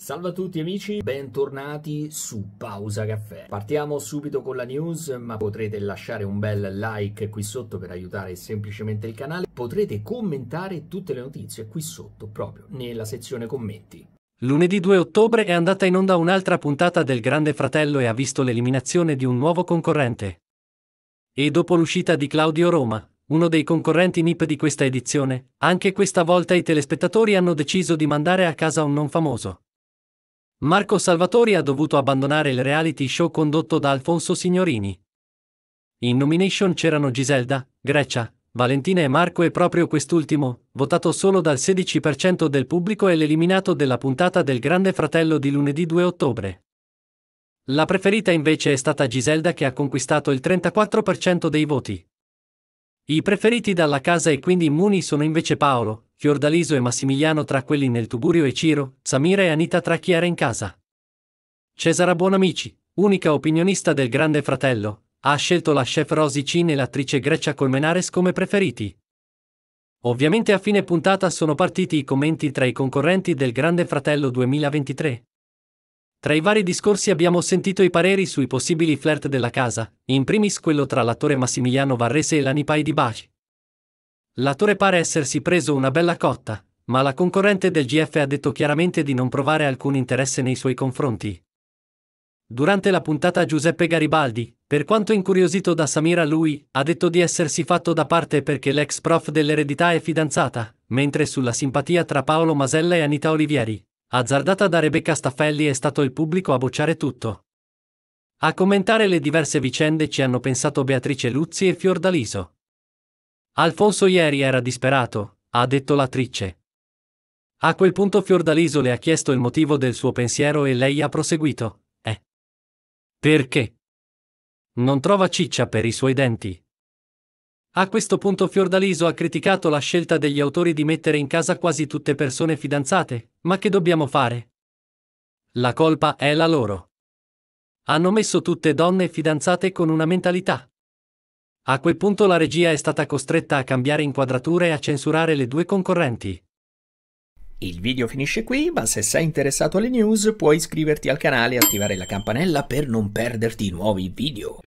Salve a tutti amici, bentornati su Pausa Caffè. Partiamo subito con la news, ma potrete lasciare un bel like qui sotto per aiutare semplicemente il canale. Potrete commentare tutte le notizie qui sotto, proprio nella sezione commenti. Lunedì 2 ottobre è andata in onda un'altra puntata del Grande Fratello e ha visto l'eliminazione di un nuovo concorrente. E dopo l'uscita di Claudio Roma, uno dei concorrenti NIP di questa edizione, anche questa volta i telespettatori hanno deciso di mandare a casa un non famoso. Marco Salvatori ha dovuto abbandonare il reality show condotto da Alfonso Signorini. In nomination c'erano Giselda, Grecia, Valentina e Marco e proprio quest'ultimo, votato solo dal 16% del pubblico e l'eliminato della puntata del Grande Fratello di lunedì 2 ottobre. La preferita invece è stata Giselda che ha conquistato il 34% dei voti. I preferiti dalla casa e quindi immuni sono invece Paolo, Fiordaliso e Massimiliano tra quelli nel Tuburio e Ciro, Samira e Anita tra chi era in casa. Cesara Buonamici, unica opinionista del Grande Fratello, ha scelto la chef Rosy Cin e l'attrice Grecia Colmenares come preferiti. Ovviamente a fine puntata sono partiti i commenti tra i concorrenti del Grande Fratello 2023. Tra i vari discorsi abbiamo sentito i pareri sui possibili flirt della casa, in primis quello tra l'attore Massimiliano Varrese e l'anipai di Baci. L'attore pare essersi preso una bella cotta, ma la concorrente del GF ha detto chiaramente di non provare alcun interesse nei suoi confronti. Durante la puntata Giuseppe Garibaldi, per quanto incuriosito da Samira lui, ha detto di essersi fatto da parte perché l'ex prof dell'eredità è fidanzata, mentre sulla simpatia tra Paolo Masella e Anita Olivieri, azzardata da Rebecca Staffelli è stato il pubblico a bocciare tutto. A commentare le diverse vicende ci hanno pensato Beatrice Luzzi e Fiordaliso. Alfonso ieri era disperato, ha detto l'attrice. A quel punto Fiordaliso le ha chiesto il motivo del suo pensiero e lei ha proseguito. Eh. Perché? Non trova ciccia per i suoi denti. A questo punto Fiordaliso ha criticato la scelta degli autori di mettere in casa quasi tutte persone fidanzate, ma che dobbiamo fare? La colpa è la loro. Hanno messo tutte donne fidanzate con una mentalità. A quel punto la regia è stata costretta a cambiare inquadratura e a censurare le due concorrenti. Il video finisce qui, ma se sei interessato alle news puoi iscriverti al canale e attivare la campanella per non perderti nuovi video.